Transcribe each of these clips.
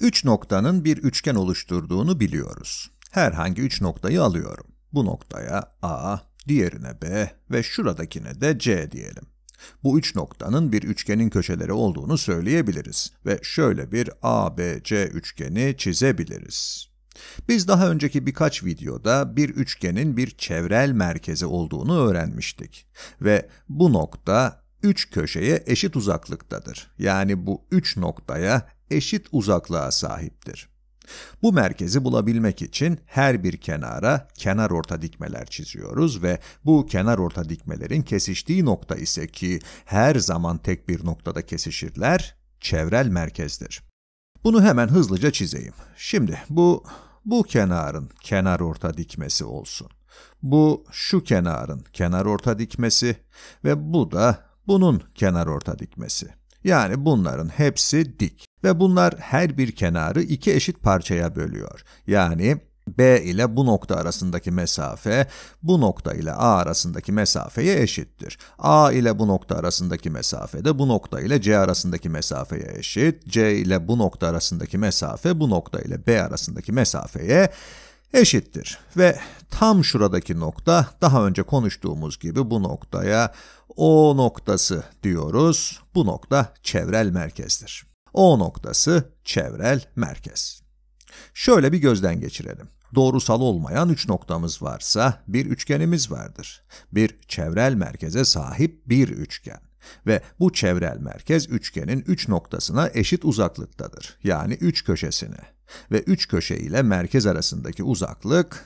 Üç noktanın bir üçgen oluşturduğunu biliyoruz. Herhangi üç noktayı alıyorum. Bu noktaya A, diğerine B ve şuradakine de C diyelim. Bu üç noktanın bir üçgenin köşeleri olduğunu söyleyebiliriz ve şöyle bir ABC üçgeni çizebiliriz. Biz daha önceki birkaç videoda bir üçgenin bir çevrel merkezi olduğunu öğrenmiştik ve bu nokta üç köşeye eşit uzaklıktadır. Yani bu üç noktaya eşit uzaklığa sahiptir. Bu merkezi bulabilmek için her bir kenara kenar orta dikmeler çiziyoruz ve bu kenar orta dikmelerin kesiştiği nokta ise ki her zaman tek bir noktada kesişirler, çevrel merkezdir. Bunu hemen hızlıca çizeyim. Şimdi bu bu kenarın kenar orta dikmesi olsun. Bu şu kenarın kenar orta dikmesi ve bu da bunun kenar orta dikmesi. Yani bunların hepsi dik ve bunlar her bir kenarı iki eşit parçaya bölüyor. Yani B ile bu nokta arasındaki mesafe, bu nokta ile A arasındaki mesafeye eşittir. A ile bu nokta arasındaki mesafe de bu nokta ile C arasındaki mesafeye eşit. C ile bu nokta arasındaki mesafe, bu nokta ile B arasındaki mesafeye eşit eşittir. Ve tam şuradaki nokta daha önce konuştuğumuz gibi bu noktaya O noktası diyoruz. Bu nokta çevrel merkezdir. O noktası çevrel merkez. Şöyle bir gözden geçirelim. Doğrusal olmayan üç noktamız varsa bir üçgenimiz vardır. Bir çevrel merkeze sahip bir üçgen. Ve bu çevrel merkez üçgenin üç noktasına eşit uzaklıktadır. Yani üç köşesine. Ve üç köşe ile merkez arasındaki uzaklık,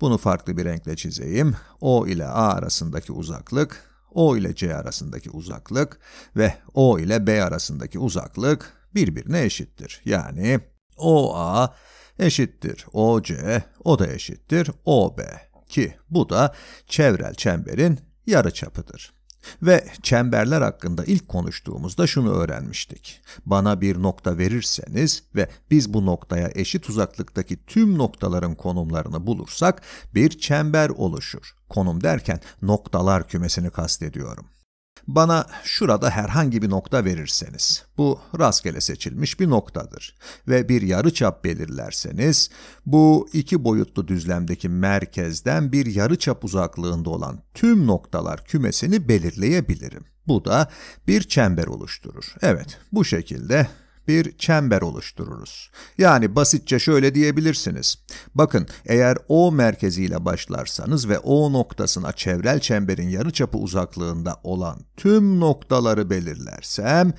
bunu farklı bir renkle çizeyim, O ile A arasındaki uzaklık, O ile C arasındaki uzaklık ve O ile B arasındaki uzaklık birbirine eşittir. Yani OA eşittir OC, o da eşittir OB ki bu da çevrel çemberin yarı çapıdır. Ve çemberler hakkında ilk konuştuğumuzda şunu öğrenmiştik. Bana bir nokta verirseniz ve biz bu noktaya eşit uzaklıktaki tüm noktaların konumlarını bulursak bir çember oluşur. Konum derken noktalar kümesini kastediyorum. Bana şurada herhangi bir nokta verirseniz, bu rastgele seçilmiş bir noktadır ve bir yarıçap belirlerseniz, bu iki boyutlu düzlemdeki merkezden bir yarıçap uzaklığında olan tüm noktalar kümesini belirleyebilirim. Bu da bir çember oluşturur. Evet, bu şekilde bir çember oluştururuz. Yani basitçe şöyle diyebilirsiniz. Bakın eğer O merkeziyle başlarsanız ve O noktasına çevrel çemberin yarıçapı uzaklığında olan tüm noktaları belirlersem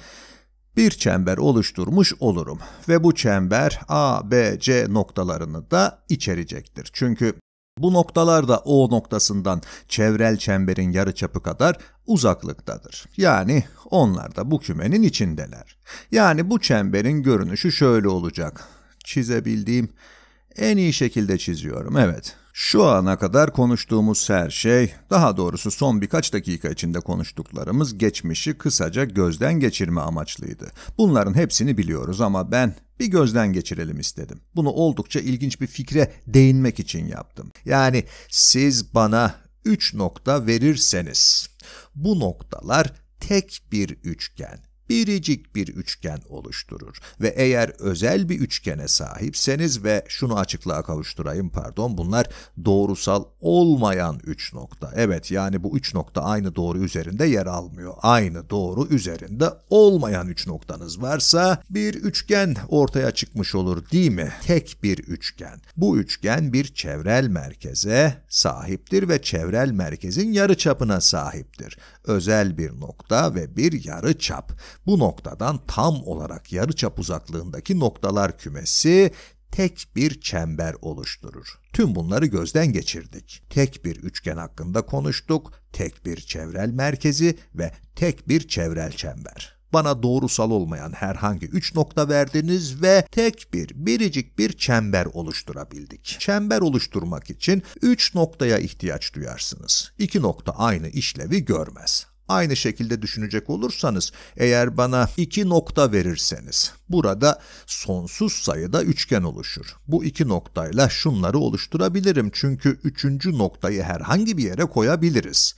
bir çember oluşturmuş olurum ve bu çember A, B, C noktalarını da içerecektir. Çünkü bu noktalar da O noktasından çevrel çemberin yarıçapı kadar uzaklıktadır. Yani onlar da bu kümenin içindeler. Yani bu çemberin görünüşü şöyle olacak. Çizebildiğim en iyi şekilde çiziyorum, evet. Şu ana kadar konuştuğumuz her şey, daha doğrusu son birkaç dakika içinde konuştuklarımız geçmişi kısaca gözden geçirme amaçlıydı. Bunların hepsini biliyoruz ama ben bir gözden geçirelim istedim. Bunu oldukça ilginç bir fikre değinmek için yaptım. Yani siz bana 3 nokta verirseniz, bu noktalar tek bir üçgen biricik bir üçgen oluşturur ve eğer özel bir üçgene sahipseniz ve şunu açıklığa kavuşturayım pardon bunlar doğrusal olmayan üç nokta. Evet yani bu üç nokta aynı doğru üzerinde yer almıyor. Aynı doğru üzerinde olmayan üç noktanız varsa bir üçgen ortaya çıkmış olur değil mi? Tek bir üçgen. Bu üçgen bir çevrel merkeze sahiptir ve çevrel merkezin yarıçapına sahiptir. Özel bir nokta ve bir yarıçap. Bu noktadan tam olarak yarıçap uzaklığındaki noktalar kümesi tek bir çember oluşturur. Tüm bunları gözden geçirdik. Tek bir üçgen hakkında konuştuk, tek bir çevrel merkezi ve tek bir çevrel çember. Bana doğrusal olmayan herhangi üç nokta verdiniz ve tek bir, biricik bir çember oluşturabildik. Çember oluşturmak için üç noktaya ihtiyaç duyarsınız. İki nokta aynı işlevi görmez. Aynı şekilde düşünecek olursanız eğer bana iki nokta verirseniz burada sonsuz sayıda üçgen oluşur. Bu iki noktayla şunları oluşturabilirim çünkü üçüncü noktayı herhangi bir yere koyabiliriz.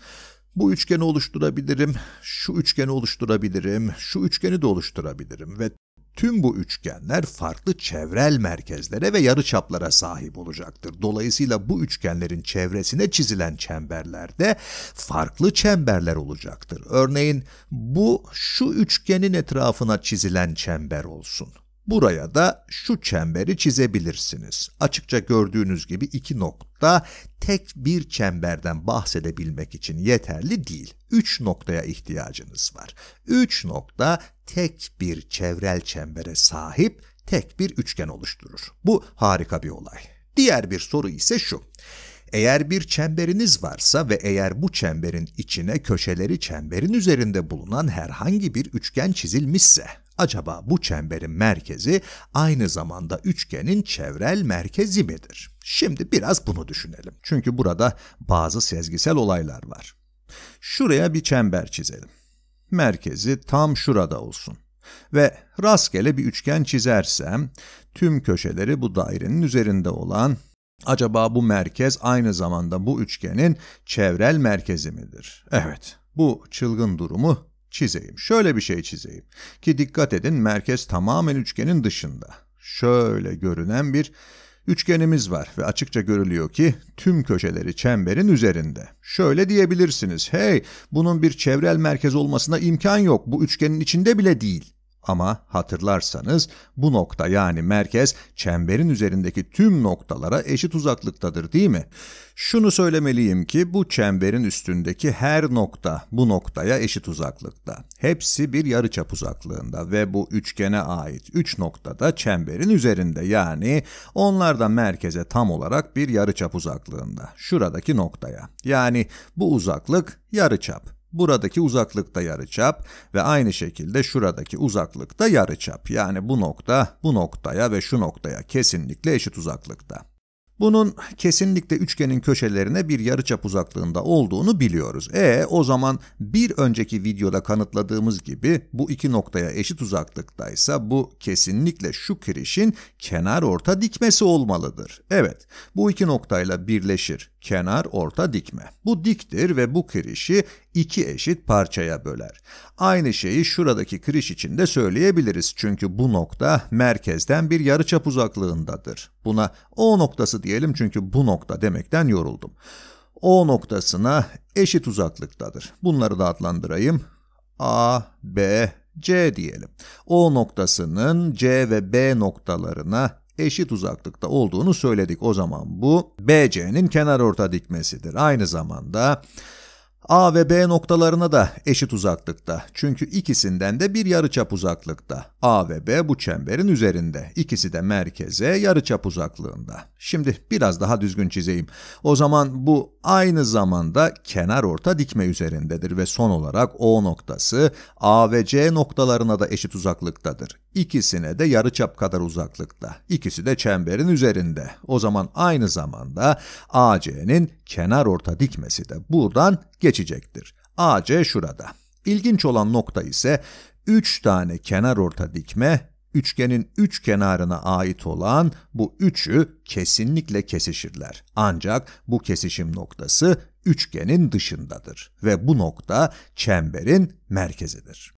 Bu üçgeni oluşturabilirim, şu üçgeni oluşturabilirim, şu üçgeni de oluşturabilirim ve Tüm bu üçgenler farklı çevrel merkezlere ve yarıçaplara sahip olacaktır. Dolayısıyla bu üçgenlerin çevresine çizilen çemberlerde farklı çemberler olacaktır. Örneğin bu şu üçgenin etrafına çizilen çember olsun. Buraya da şu çemberi çizebilirsiniz. Açıkça gördüğünüz gibi iki nokta tek bir çemberden bahsedebilmek için yeterli değil. Üç noktaya ihtiyacınız var. Üç nokta tek bir çevrel çembere sahip tek bir üçgen oluşturur. Bu harika bir olay. Diğer bir soru ise şu. Eğer bir çemberiniz varsa ve eğer bu çemberin içine köşeleri çemberin üzerinde bulunan herhangi bir üçgen çizilmişse, acaba bu çemberin merkezi aynı zamanda üçgenin çevrel merkezi midir? Şimdi biraz bunu düşünelim. Çünkü burada bazı sezgisel olaylar var. Şuraya bir çember çizelim merkezi tam şurada olsun ve rastgele bir üçgen çizersem tüm köşeleri bu dairenin üzerinde olan acaba bu merkez aynı zamanda bu üçgenin çevrel merkezi midir? Evet, bu çılgın durumu çizeyim. Şöyle bir şey çizeyim ki dikkat edin merkez tamamen üçgenin dışında. Şöyle görünen bir Üçgenimiz var ve açıkça görülüyor ki tüm köşeleri çemberin üzerinde. Şöyle diyebilirsiniz, hey bunun bir çevrel merkez olmasına imkan yok, bu üçgenin içinde bile değil. Ama hatırlarsanız bu nokta yani merkez çemberin üzerindeki tüm noktalara eşit uzaklıktadır değil mi? Şunu söylemeliyim ki bu çemberin üstündeki her nokta bu noktaya eşit uzaklıkta. Hepsi bir yarıçap uzaklığında ve bu üçgene ait 3 üç da çemberin üzerinde yani onlar da merkeze tam olarak bir yarıçap uzaklığında. Şuradaki noktaya. Yani bu uzaklık yarıçap. Buradaki uzaklıkta yarıçap ve aynı şekilde şuradaki uzaklıkta yarıçap. Yani bu nokta bu noktaya ve şu noktaya kesinlikle eşit uzaklıkta. Bunun kesinlikle üçgenin köşelerine bir yarıçap uzaklığında olduğunu biliyoruz. E o zaman bir önceki videoda kanıtladığımız gibi bu iki noktaya eşit uzaklıktaysa bu kesinlikle şu kirişin kenar orta dikmesi olmalıdır. Evet bu iki noktayla birleşir kenar orta dikme. Bu diktir ve bu kirişi iki eşit parçaya böler. Aynı şeyi şuradaki kiriş için de söyleyebiliriz çünkü bu nokta merkezden bir yarıçap uzaklığındadır. Buna O noktası diyelim çünkü bu nokta demekten yoruldum. O noktasına eşit uzaklıktadır. Bunları da adlandırayım. A, B, C diyelim. O noktasının C ve B noktalarına eşit uzaklıkta olduğunu söyledik. O zaman bu BC'nin kenar orta dikmesidir. Aynı zamanda A ve B noktalarına da eşit uzaklıkta. Çünkü ikisinden de bir yarıçap uzaklıkta. A ve B bu çemberin üzerinde. İkisi de merkeze yarıçap uzaklığında. Şimdi biraz daha düzgün çizeyim. O zaman bu aynı zamanda kenar orta dikme üzerindedir ve son olarak O noktası A ve C noktalarına da eşit uzaklıktadır. İkisine de yarıçap kadar uzaklıkta. İkisi de çemberin üzerinde. O zaman aynı zamanda AC'nin kenar orta dikmesi de buradan geçecektir. AC şurada. İlginç olan nokta ise 3 tane kenar orta dikme üçgenin üç kenarına ait olan bu üçü kesinlikle kesişirler. Ancak bu kesişim noktası üçgenin dışındadır ve bu nokta çemberin merkezidir.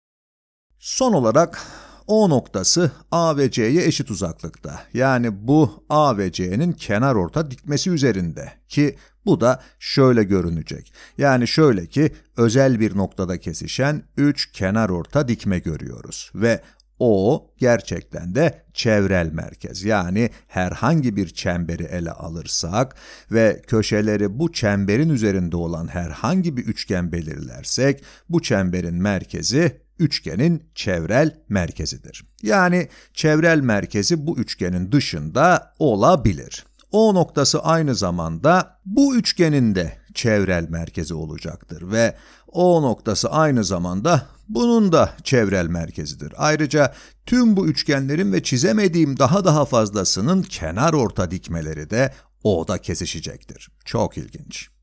Son olarak o noktası A ve C'ye eşit uzaklıkta. Yani bu A ve C'nin kenar orta dikmesi üzerinde ki bu da şöyle görünecek. Yani şöyle ki özel bir noktada kesişen 3 kenar orta dikme görüyoruz ve o gerçekten de çevrel merkez. Yani herhangi bir çemberi ele alırsak ve köşeleri bu çemberin üzerinde olan herhangi bir üçgen belirlersek bu çemberin merkezi üçgenin çevrel merkezidir. Yani çevrel merkezi bu üçgenin dışında olabilir. O noktası aynı zamanda bu üçgenin de çevrel merkezi olacaktır ve O noktası aynı zamanda bunun da çevrel merkezidir. Ayrıca tüm bu üçgenlerin ve çizemediğim daha daha fazlasının kenar orta dikmeleri de O'da kesişecektir. Çok ilginç.